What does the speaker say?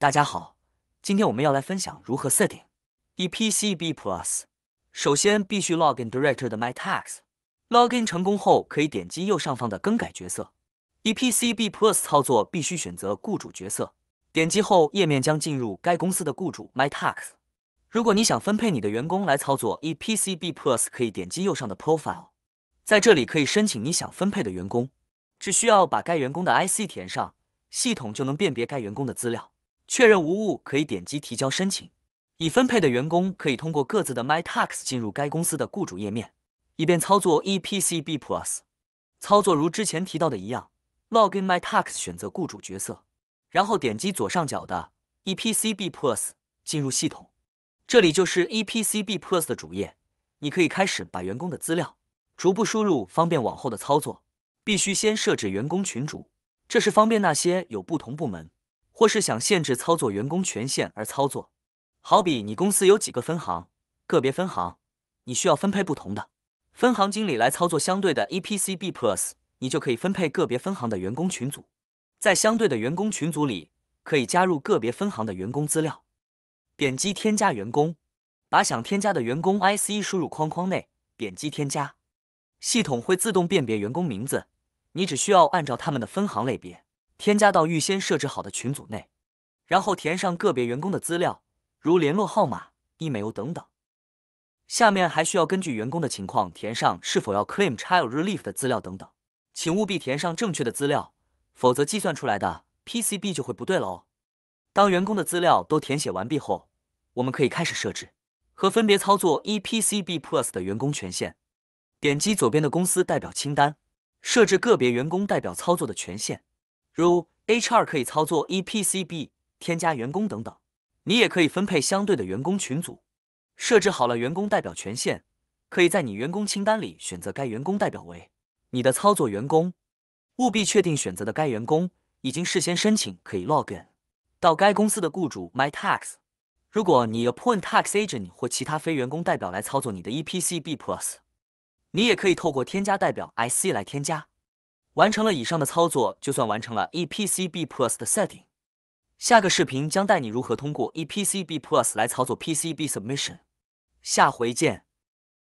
大家好，今天我们要来分享如何设定 EPCB Plus。首先，必须 login Director 的 My t a x s login 成功后，可以点击右上方的更改角色。EPCB Plus 操作必须选择雇主角色。点击后，页面将进入该公司的雇主 My t a x 如果你想分配你的员工来操作 EPCB Plus，可以点击右上的 Profile，在这里可以申请你想分配的员工。只需要把该员工的 IC 填上，系统就能辨别该员工的资料。确认无误，可以点击提交申请。已分配的员工可以通过各自的 My Tax 进入该公司的雇主页面，以便操作 EP CB Plus。操作如之前提到的一样，Login My Tax，选择雇主角色，然后点击左上角的 EP CB Plus 进入系统。这里就是 EP CB Plus 的主页，你可以开始把员工的资料逐步输入，方便往后的操作。必须先设置员工群主，这是方便那些有不同部门。或是想限制操作员工权限而操作，好比你公司有几个分行，个别分行，你需要分配不同的分行经理来操作相对的 EPC B Plus，你就可以分配个别分行的员工群组，在相对的员工群组里可以加入个别分行的员工资料，点击添加员工，把想添加的员工 I C 输入框框内，点击添加，系统会自动辨别员工名字，你只需要按照他们的分行类别。添加到预先设置好的群组内，然后填上个别员工的资料，如联络号码、E-mail 等等。下面还需要根据员工的情况填上是否要 claim child relief 的资料等等，请务必填上正确的资料，否则计算出来的 PCB 就会不对了哦。当员工的资料都填写完毕后，我们可以开始设置和分别操作 EPCB Plus 的员工权限。点击左边的公司代表清单，设置个别员工代表操作的权限。如 HR 可以操作 EPCB 添加员工等等，你也可以分配相对的员工群组。设置好了员工代表权限，可以在你员工清单里选择该员工代表为你的操作员工。务必确定选择的该员工已经事先申请可以 login 到该公司的雇主 MyTax。如果你 appoint tax agent 或其他非员工代表来操作你的 EPCB Plus，你也可以透过添加代表 IC 来添加。完成了以上的操作，就算完成了 EPCB Plus 的 setting。下个视频将带你如何通过 EPCB Plus 来操作 PCB Submission。下回见。